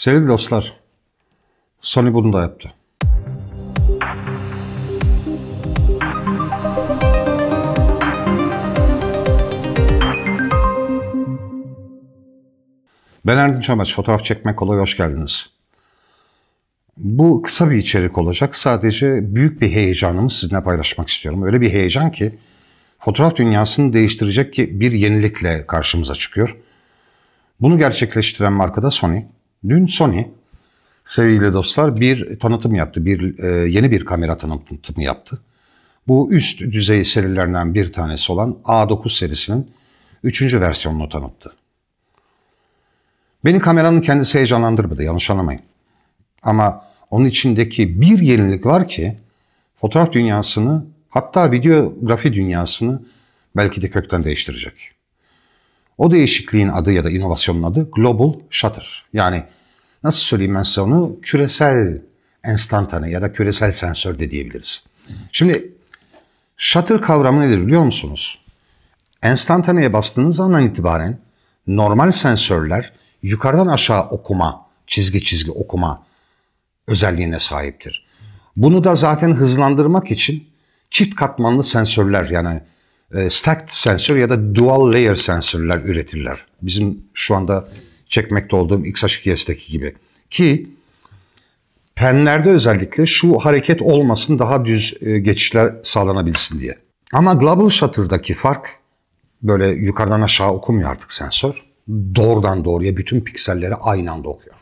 Sevgili dostlar, Sony bunu da yaptı. Ben Erdin Çamaç, fotoğraf çekmek kolay, hoş geldiniz. Bu kısa bir içerik olacak. Sadece büyük bir heyecanımı sizinle paylaşmak istiyorum. Öyle bir heyecan ki fotoğraf dünyasını değiştirecek ki bir yenilikle karşımıza çıkıyor. Bunu gerçekleştiren marka da Sony. Dün Sony sevgili dostlar bir tanıtım yaptı. Bir e, yeni bir kamera tanıtımı yaptı. Bu üst düzey serilerinden bir tanesi olan A9 serisinin 3. versiyonunu tanıttı. Beni kameranın kendisi heyecanlandırmadı yanlış anlamayın. Ama onun içindeki bir yenilik var ki fotoğraf dünyasını hatta videografi dünyasını belki de kökten değiştirecek. O değişikliğin adı ya da inovasyonun adı Global Shutter. Yani nasıl söyleyeyim ben size onu? Küresel enstantane ya da küresel sensör de diyebiliriz. Şimdi shutter kavramı nedir biliyor musunuz? Enstantaneye bastığınız andan itibaren normal sensörler yukarıdan aşağı okuma, çizgi çizgi okuma özelliğine sahiptir. Bunu da zaten hızlandırmak için çift katmanlı sensörler yani e, stacked sensör ya da dual layer sensörler üretirler. Bizim şu anda çekmekte olduğum x h 2 gibi. Ki penlerde özellikle şu hareket olmasın daha düz e, geçişler sağlanabilsin diye. Ama Global Shutter'daki fark böyle yukarıdan aşağı okumuyor artık sensör. Doğrudan doğruya bütün pikselleri aynı anda okuyor.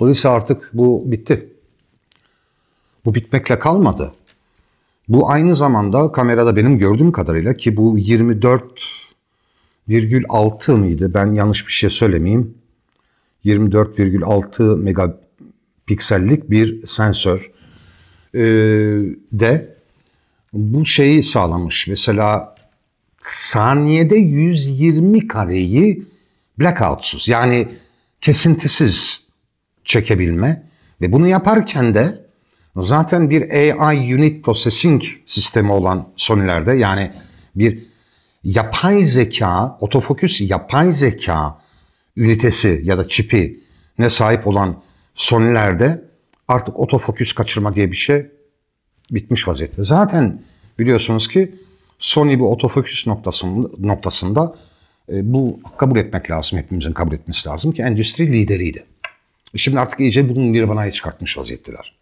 Dolayısıyla artık bu bitti. Bu bitmekle kalmadı. Bu aynı zamanda kamerada benim gördüğüm kadarıyla ki bu 24,6 mıydı ben yanlış bir şey söylemeyeyim. 24,6 megapiksellik bir sensör e, de bu şeyi sağlamış. Mesela saniyede 120 kareyi blackoutsuz yani kesintisiz çekebilme ve bunu yaparken de zaten bir AI Unit Processing sistemi olan Sony'lerde yani bir yapay zeka, otofokus yapay zeka ünitesi ya da çipi ne sahip olan Sony'lerde artık otofokus kaçırma diye bir şey bitmiş vaziyette. Zaten biliyorsunuz ki Sony bir otofokus noktasında, noktasında e, bu kabul etmek lazım, hepimizin kabul etmesi lazım ki endüstri lideriydi. E, şimdi artık iyice bunun nirvanaya çıkartmış vaziyetteler.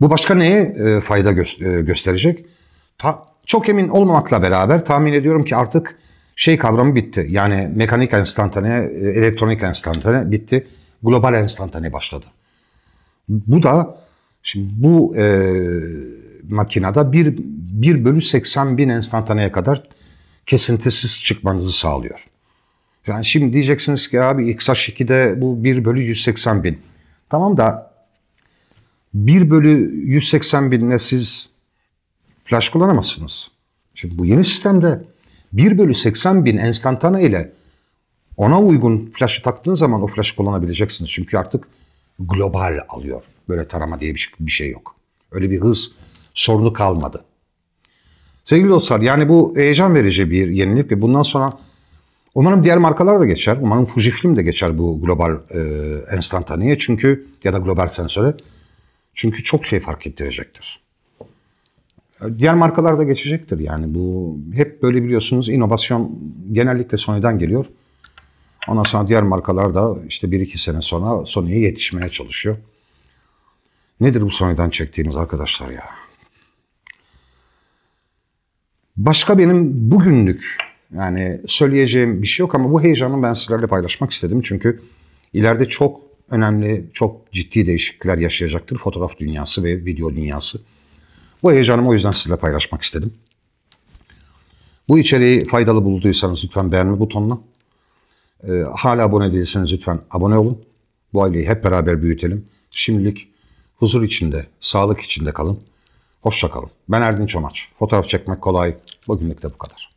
Bu başka neye e, fayda gö- e, gösterecek? Ta- çok emin olmamakla beraber tahmin ediyorum ki artık şey kavramı bitti. Yani mekanik enstantane, e, elektronik enstantane bitti. Global enstantane başladı. Bu da şimdi bu e, makinede 1, 1 bölü 80 bin enstantaneye kadar kesintisiz çıkmanızı sağlıyor. Yani şimdi diyeceksiniz ki abi XH2'de bu 1 bölü 180 bin. Tamam da 1 bölü 180 binle siz flash kullanamazsınız. Şimdi bu yeni sistemde 1 bölü 80 bin enstantane ile ona uygun flash'ı taktığın zaman o flash'ı kullanabileceksiniz. Çünkü artık global alıyor. Böyle tarama diye şey- bir şey yok. Öyle bir hız sorunu kalmadı. Sevgili dostlar yani bu heyecan verici bir yenilik ve bundan sonra umarım diğer markalar da geçer. Umarım Fujifilm de geçer bu global e, enstantaneye çünkü ya da global sensöre. Çünkü çok şey fark ettirecektir. Diğer markalar da geçecektir yani bu hep böyle biliyorsunuz inovasyon genellikle Sony'den geliyor. Ondan sonra diğer markalar da işte bir iki sene sonra Sony'ye yetişmeye çalışıyor. Nedir bu Sony'den çektiğiniz arkadaşlar ya? Başka benim bugünlük yani söyleyeceğim bir şey yok ama bu heyecanı ben sizlerle paylaşmak istedim. Çünkü ileride çok önemli, çok ciddi değişiklikler yaşayacaktır fotoğraf dünyası ve video dünyası. Bu heyecanımı o yüzden sizinle paylaşmak istedim. Bu içeriği faydalı bulduysanız lütfen beğenme butonuna. E, hala abone değilseniz lütfen abone olun. Bu aileyi hep beraber büyütelim. Şimdilik huzur içinde, sağlık içinde kalın. Hoşça kalın. Ben Erdinç Onaç. Fotoğraf çekmek kolay. Bugünlük de bu kadar.